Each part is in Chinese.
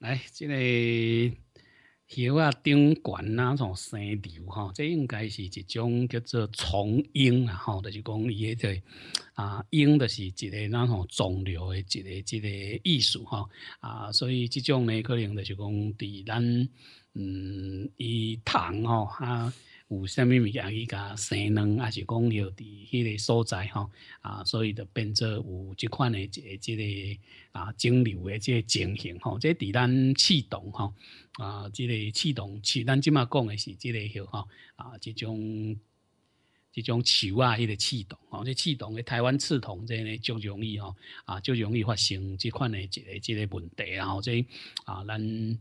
来，这个小啊，顶冠那种生瘤哈，这应该是一种叫做虫瘿啊，吼，就是讲伊迄个啊，瘿就是一个那种肿瘤的一个一个艺术哈啊，所以这种呢，可能就是讲伫咱嗯，伊糖吼啊。有啥物物件伊甲生冷，还是讲伫迄个所在吼啊，所以就变作有即款的即个即个啊肿瘤的即个情形吼。即伫咱刺动吼啊，即个刺动刺咱即嘛讲的是即个吼啊，啊，种即种树啊，迄个刺动吼，这刺动诶，台湾刺痛在呢，就容易吼啊，就容易发生即款的即个即个问题，然后啊，咱。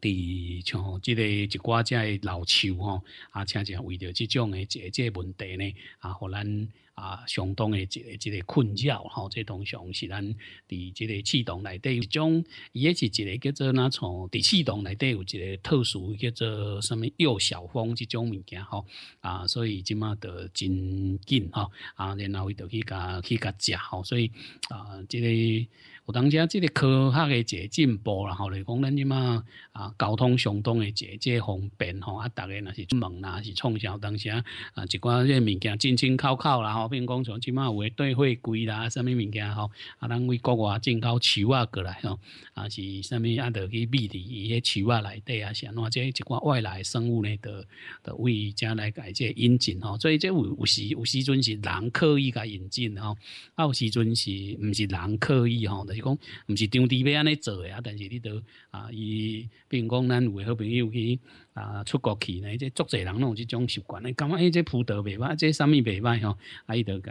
伫像即个一寡只老树吼，啊，恰恰为着即种诶一个即问题呢，啊，互咱。啊，相当的一个一个困扰吼，这通常是咱伫一个系统内底，一种伊也是一个叫做哪从伫系统内底有一个特殊叫做什么弱小风即种物件吼啊，所以即马着真紧吼啊，然后伊着去加去加食吼，所以啊，即个有当下即个科学的一个进步然后来讲咱即马啊，交通上东诶即即方便吼，啊，大概那是出门啦是创啥，当下啊，一寡即物件真真靠靠然后。病工厂，起码有诶对货贵啦，啥物物件吼，啊，咱为国外进口树啊过来吼，啊是啥物啊？得去秘伫伊迄树啊内底啊，是安怎即一寡外来生物咧，得得为遮来改即引进吼。所以这有有时有时阵是人刻意甲引进吼，啊，有时阵是毋是人刻意吼，就是讲毋是当地要安尼做诶啊，但是你都啊，伊讲咱有诶好朋友去。啊，出国去呢，这足侪人弄这种习惯你感觉哎，这普德袂歹，这啥物袂歹吼。啊，伊就介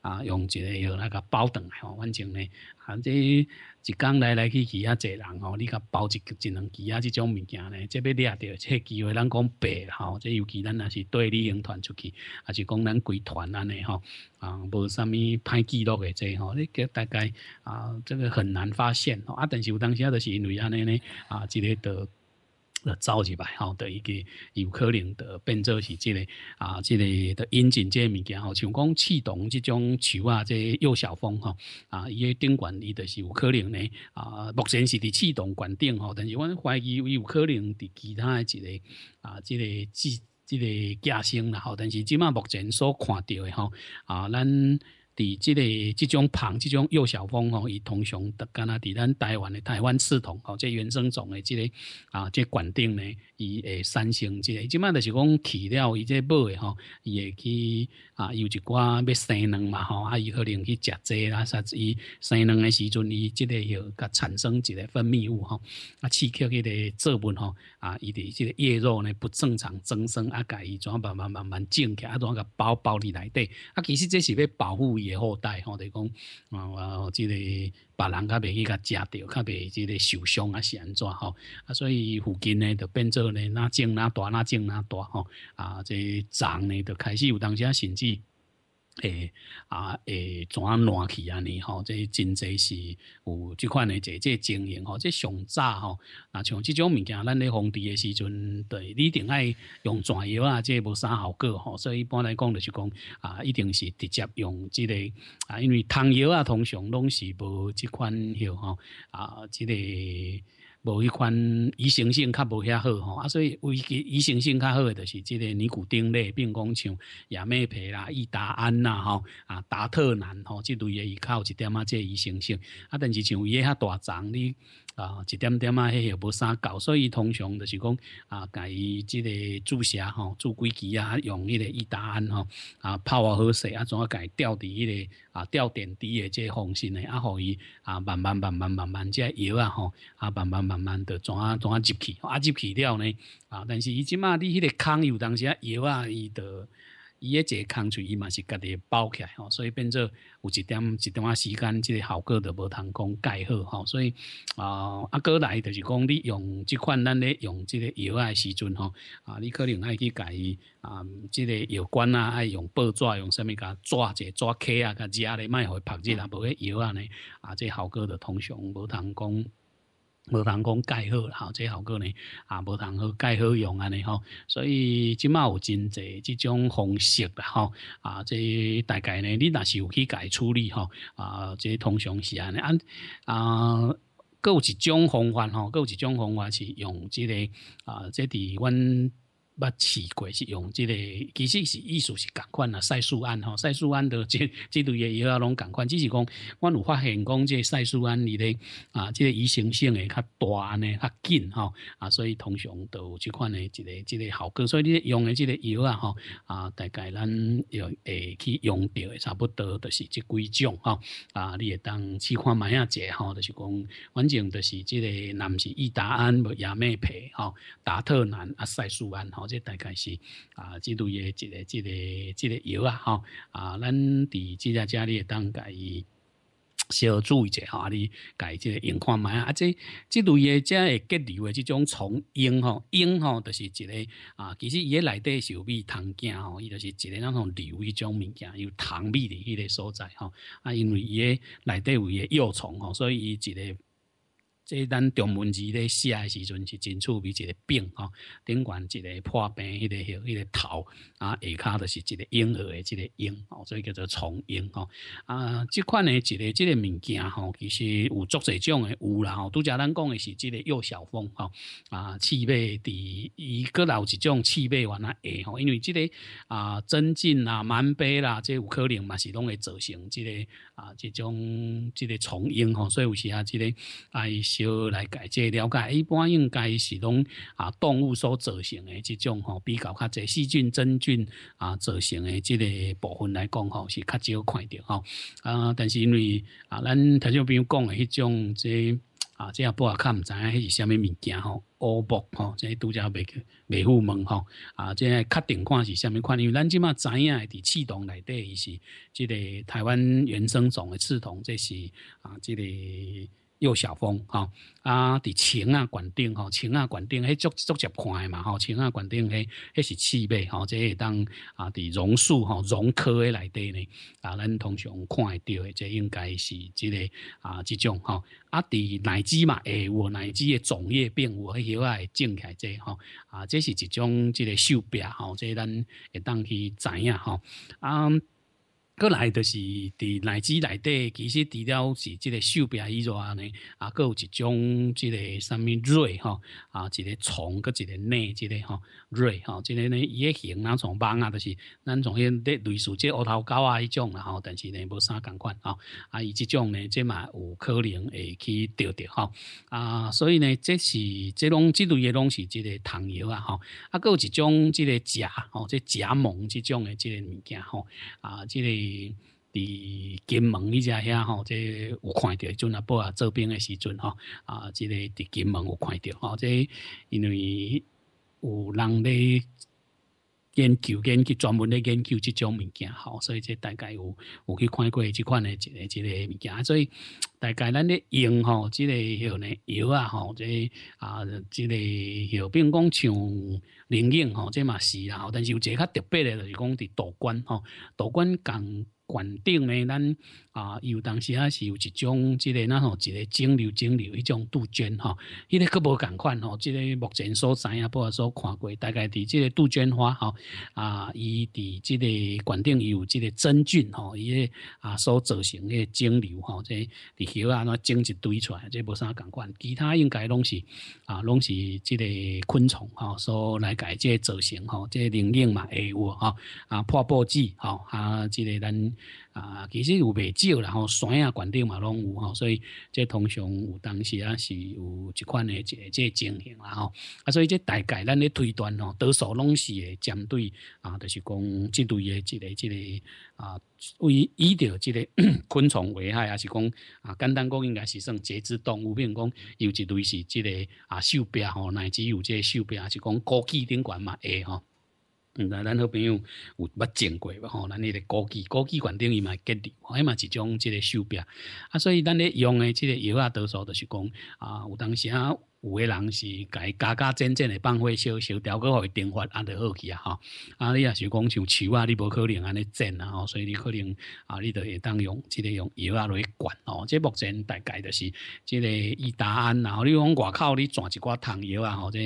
啊，用一个那个包顿来吼，反正呢，啊，这一工来来去去啊，侪人吼，你甲包一一两能啊，这种物件呢，这要掠着，这机会咱讲白吼，这尤其咱也是对旅行团出去，还是讲咱规团安尼吼，啊，无啥物歹记录的这吼，你个大概啊，这个很难发现吼。啊，但是有当时啊，就是因为安尼呢，啊，一个著。走一摆吼！的一个有可能的变做是即个啊，即个的引进即个物件，吼，像讲气动即种树啊，即、个幼小风吼啊，伊个顶管伊就是有可能呢，啊，目前是伫气动管顶吼，但是阮怀疑伊有可能伫其他一个啊，即个即、即个假性啦吼，但是即嘛目前所看到的吼啊，咱。以即个即种螃，即种幼小蜂吼，伊通常特，干那伫咱台湾的台湾刺桐吼，即原生种的即个啊，即管定呢，伊诶，生性即，即卖着是讲去了伊即宝诶吼，伊会去啊，有一寡要生卵嘛吼，啊，伊可能去食济啊，甚至伊生卵的时阵，伊即个吼，甲产生一个分泌物吼，啊，刺激迄个质物吼，啊，伊哋即个叶肉呢不正常增生啊，甲伊怎慢慢慢慢肿起，啊，怎甲包包里内底，啊，其实这是要保护伊。后代吼，就讲，啊，即个别人较未去甲食着，较未即个受伤啊，是安怎吼？啊，所以附近呢，就变做呢，那种那大，那种那大，吼。啊，这涨呢，就开始有当时啊，甚至。诶啊诶，啊烂去啊，尼吼，这真济是有即款诶，这这经营吼，这上早吼，啊像即种物件，咱咧封帝诶时阵，对，你一定爱用全药啊，这无啥效果吼，所以一般来讲就是讲啊，一定是直接用即个啊，因为汤药啊，通常拢是无即款效吼啊，即个。无迄款移行性较无遐好吼，啊，所以个移行性较好诶，就是即个尼古丁类，像亚美皮啦、易达胺啦，吼，啊，达特南吼，即类诶，伊较有一点啊，即个移行性。啊，但是像有遐大长你。啊，一点点啊，迄个无啥搞，所以通常就是讲啊，改伊这个注射吼，注几胶啊，用伊的伊答案吼，啊，泡啊好势啊，怎啊改掉滴迄个啊，吊点滴的这方式呢，啊，互伊啊慢慢慢慢慢慢这药啊吼，啊慢慢慢慢的怎啊怎啊入去，啊入去了呢啊，但是伊即嘛，你迄个有当时啊药啊，伊的。伊一个空就伊嘛是家己包起来吼，所以变做有一点一点仔时间，即个效果都无通讲介好吼。所以啊，阿哥来就是讲，你用即款咱咧用即个药啊时阵吼，啊，你可能爱去甲伊啊，即个药罐啊爱用报纸用啥物纸抓者抓客啊，甲家咧卖伊曝日啊，无迄药啊呢，啊，即效果就通常无通讲。无通讲解好，吼，这效果呢，啊，无通好解好用安尼吼，所以即马有真侪即种方式啦，吼，啊，即大概呢，你若是有去解处理，吼，啊，即通常是安尼，啊，各有一种方法，吼，各有一种方法是用即个啊，即伫阮。捌试过是用即个，其实是意思是共款啊，赛素安吼，赛素安的即即类药啊拢共款，只是讲，我有发现讲即个赛素安伊咧啊，即个依行性会较大安尼较紧吼，啊，所以通常都即款诶即个即个效果。所以你用诶即个药啊，吼啊，大概咱要诶去用着诶，差不多都是即几种吼，啊，你会当试看买下者吼，就是讲，反正就是即个，南是伊达安、亚美培吼，达特南啊，赛素安吼。这大概是啊，这类一个、一个、一个药啊，哈啊，咱在自家家里当家小注意一下，你家这个用看卖啊，这这类也正会结流的这种虫瘿吼，瘿吼就是一个啊，其实也内底是蜜糖浆吼，伊就是一个那种留一种物件，有糖蜜的迄个所在吼啊，因为伊内底有伊幼虫吼，所以伊一个。即咱中文字咧写诶时阵是真趣味一个病吼，顶管一个破病迄个迄个头啊下骹就是一个婴儿诶，一个婴哦，所以叫做虫婴吼啊。即款诶一个即个物件吼，其实有足侪种诶有啦吼，拄则咱讲诶是即个幼小风吼啊，刺脉伫伊阁老一种气脉原啊下吼，因为即个啊增劲啦、慢背啦，即有可能嘛是拢会造成即个啊即种即个虫婴吼，所以有时啊即个啊。就来解这了解，一般应该是拢啊动物所造成的这种吼，比较较这细菌、真菌啊造成的这个部分来讲吼，是较少看到吼。啊，但是因为啊，咱头先朋友讲的迄种这啊，这也不啊看唔知影迄是虾米物件吼？乌博吼，这独家去未赴问吼。啊，这确定看是虾米款？因为咱即满知影的刺桐内底伊是，即个台湾原生种的刺桐，这是啊，即个。幼小枫，哈啊，伫青啊，管定吼，青啊，管定，迄足足节看诶嘛，吼，青啊，管定，迄迄是刺猬吼，即会当啊，伫榕树吼，榕科诶内底呢，啊，咱通常看会到诶，即应该是即个啊，即种吼啊，伫荔枝嘛，诶，有荔枝诶种叶病，有迄块种起来即，吼啊，这是一种即个树病，吼，即咱会当去知影吼啊。个来就是伫内子内底，其实除了是即个手臂以外呢，啊，个有一种即个虾物蕊吼，啊，一个虫个一个螨即个吼蕊吼，即个呢伊个形啊虫蚊啊，就是咱从迄个类似即乌头狗啊迄种啦吼，但是呢无啥共款吼，啊，伊即种呢即嘛有可能会去钓着吼，啊，所以呢，即是即拢即类嘅拢是即个虫油啊吼，啊，个有一种即个假吼，即假冒即种嘅即个物件吼啊，即个。伫金门伊只遐吼，即有看到，阵阿伯啊做兵诶时阵吼，啊，即个伫金门有看到吼，即因为有人咧。研究，研究专门咧研究即种物件吼，所以这大概有有去看过即款诶一个一个物件，所以大概咱咧用吼，即个迄呢药啊吼，即啊即、个类，比如讲像灵应吼，即嘛是啦，吼，但是有一个较特别的，就是讲伫道观吼，道观共。管顶呢，咱啊有当时啊是有一种，即个那吼，一个蒸馏蒸馏一种杜鹃哈，伊个可无同款吼，即个目前所在啊，包括所看过，大概伫即个杜鹃花吼啊，伊伫即个管顶有即个真菌吼，伊的啊所造成个蒸馏吼，即伫遐啊那蒸一堆出来，即无啥同款，其他应该拢是啊，拢是即个昆虫吼所来改即个造成吼，即灵应嘛下话吼啊破布剂吼，啊，即个咱。啊，其实有袂少，然后山啊、灌顶嘛拢有吼，所以这通常有当时啊是有一款的这这情形啦吼，啊，所以这大概咱咧推断吼，多数拢是会针对啊，就是讲针类的这个这个啊，为医疗这个 昆虫危害，还是讲啊，简单讲应该是算节肢动物，比如讲有一类是这个啊，兽壁吼，乃至有这兽壁，还是讲高级顶冠嘛，会吼。嗯，咱好朋友有捌见过吧？吼，咱迄个古迹、古迹馆顶伊嘛结利，哎嘛是种即个手表，啊，所以咱咧用诶即个药啊，多数都是讲啊，有当时。啊。有个人是改加加整整的，放火烧烧调个号电话按在好去啊吼，啊，你啊，是讲像树啊，你无可能安尼整啊，所以你可能啊，你就当用之个用药来管哦。这目前大概就是即个伊答案，然后你用外口你转一寡汤药啊，或者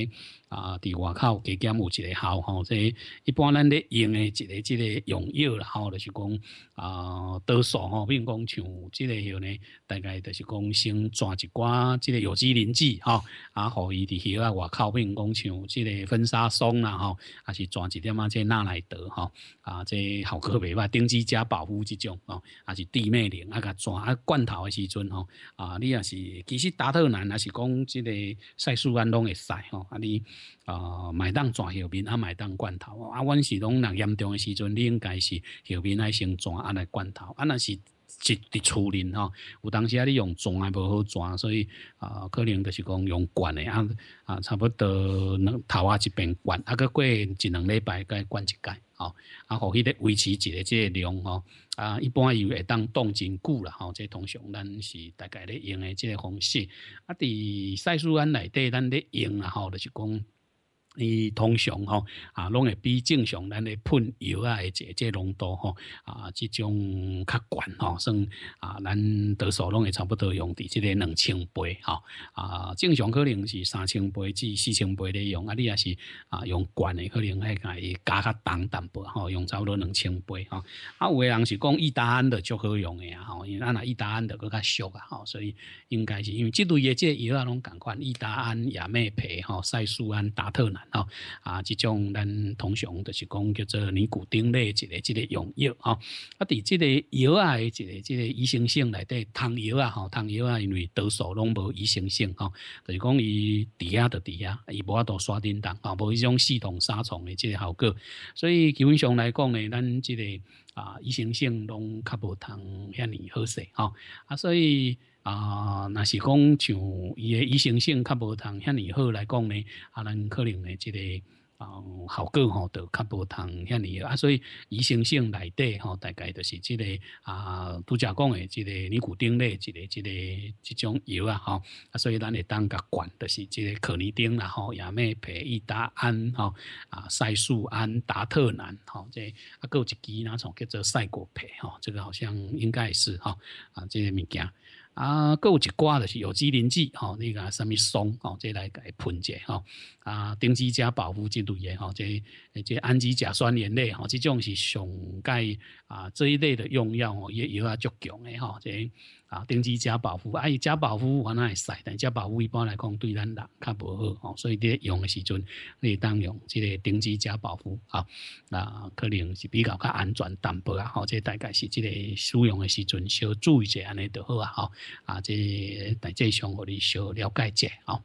啊，伫外口加减有一个效吼。这一般咱咧用诶，一个即个用药然后就是讲啊，多数吼，如讲像即个迄呢，大概就是讲先转一寡即个有机磷剂哈。啊，互伊伫后啊外口面讲像即个婚纱松啦吼，啊是全一点仔在拿来德吼，啊，即好果袂歹，顶字加保护即种吼，啊是低咩零啊，甲全啊罐头的时阵吼，啊，你也是其实达特难，也是讲即个赛数安拢会使吼，啊你啊买当全后面啊买当罐头，啊，阮是拢若严重的时阵，你应该是后面爱先全啊来罐头，啊若是。直伫处理吼，有当时啊，你用砖也无好砖，所以啊，可能就是讲用管的啊，啊，差不多两头啊一边管，啊，个过一两礼拜再管一届，吼，啊，互迄个维持一个即个量吼，啊，一般又会当冻真久吼、哈，这通常咱是大概咧用的即个方式，啊，伫赛苏安内底咱咧用啊，吼，就是讲。你通常吼啊，拢会比正常咱咧喷油啊，会这这拢多吼啊，即种较悬吼，算啊，咱多所拢会差不多用伫即个两千倍吼啊，正常可能是三千倍至四千倍咧用啊，你也是啊，用悬诶，可能伊加较重淡薄吼，用差不多两千倍吼啊，有诶人是讲一打安的就好用诶啊吼，因为咱若一打安的搁较俗啊吼，所以应该是因为即类诶，界油啊拢共款，一打安亚美皮吼，赛舒安达特奶。哦，啊，这种咱通常就是讲叫做尼古丁类一个这个用药，哈，啊，对这个药啊，一个这个医生性来底汤药啊，哈，汤药啊，因为多数拢无医生性，哈，就是讲伊滴下就滴下，伊无法度刷叮当，啊，无一种系统杀虫的这个效果，所以基本上来讲呢，咱这个啊医生性拢较无通遐尼好势，哈，啊，所以。啊，那是讲像伊个医生性较无同遐尼好来讲呢，啊，咱可能呢，即个啊效果吼都较无同遐尼啊，所以医生性来底吼，大概都是即个啊，拄则讲诶，即个尼古丁类，即个即个即种药啊，吼啊，所以咱会当个管都是即个可尼丁啦，吼，也美皮伊达胺吼，啊，赛素胺、达特南，吼，即啊，够一支那种叫做赛果皮，吼，这个好像应该是吼啊，这个物件。啊，各有几挂的是有机磷剂，吼，那个什么松，吼，这来来喷者，吼，啊，丁基加保护这类盐，吼，这这氨基甲酸盐类，吼，这种是上介啊这一类的用药，吼，也也啊足强的，吼，这。啊，定期加保啊，哎，加保护我那会使，但加保护一般来讲对咱人较无好哦，所以咧用的时阵，你当用即个定期加保护啊，那可能是比较较安全淡薄啊，好，这大概是即个使用的时阵小注意一下，安尼就好啊，好啊，这大家上互你小了解一下，好。